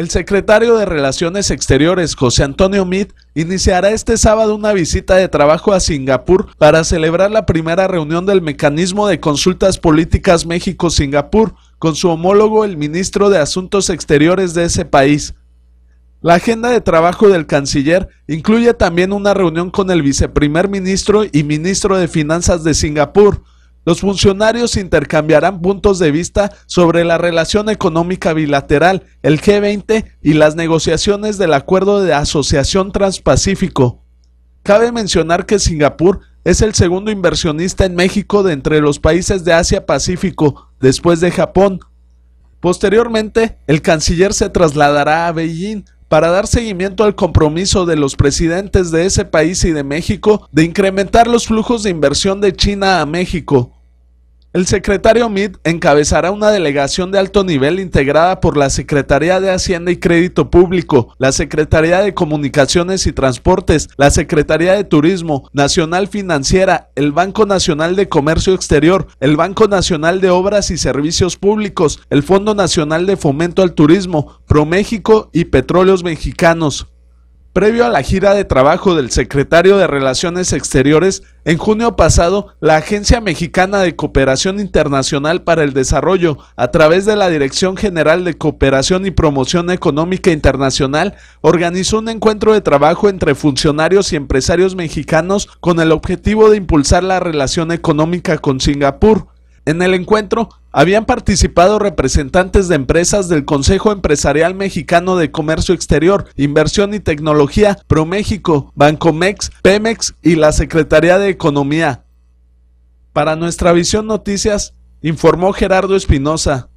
El secretario de Relaciones Exteriores, José Antonio Meade, iniciará este sábado una visita de trabajo a Singapur para celebrar la primera reunión del Mecanismo de Consultas Políticas México-Singapur con su homólogo, el ministro de Asuntos Exteriores de ese país. La agenda de trabajo del canciller incluye también una reunión con el viceprimer ministro y ministro de Finanzas de Singapur, los funcionarios intercambiarán puntos de vista sobre la relación económica bilateral, el G20 y las negociaciones del Acuerdo de Asociación Transpacífico. Cabe mencionar que Singapur es el segundo inversionista en México de entre los países de Asia-Pacífico, después de Japón. Posteriormente, el canciller se trasladará a Beijing para dar seguimiento al compromiso de los presidentes de ese país y de México de incrementar los flujos de inversión de China a México, el secretario Mit encabezará una delegación de alto nivel integrada por la Secretaría de Hacienda y Crédito Público, la Secretaría de Comunicaciones y Transportes, la Secretaría de Turismo, Nacional Financiera, el Banco Nacional de Comercio Exterior, el Banco Nacional de Obras y Servicios Públicos, el Fondo Nacional de Fomento al Turismo, ProMéxico y Petróleos Mexicanos. Previo a la gira de trabajo del secretario de Relaciones Exteriores, en junio pasado, la Agencia Mexicana de Cooperación Internacional para el Desarrollo, a través de la Dirección General de Cooperación y Promoción Económica Internacional, organizó un encuentro de trabajo entre funcionarios y empresarios mexicanos con el objetivo de impulsar la relación económica con Singapur. En el encuentro habían participado representantes de empresas del Consejo Empresarial Mexicano de Comercio Exterior, Inversión y Tecnología, ProMéxico, Bancomex, Pemex y la Secretaría de Economía. Para nuestra visión noticias, informó Gerardo Espinosa.